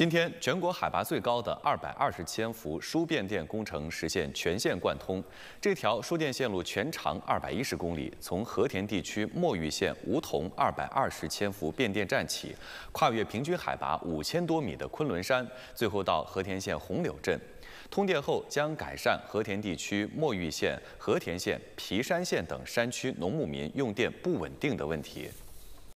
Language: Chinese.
今天，全国海拔最高的二百二十千伏输变电工程实现全线贯通。这条输电线路全长二百一十公里，从和田地区墨玉县梧桐二百二十千伏变电站起，跨越平均海拔五千多米的昆仑山，最后到和田县红柳镇。通电后，将改善和田地区墨玉县、和田县、皮山县等山区农牧民用电不稳定的问题。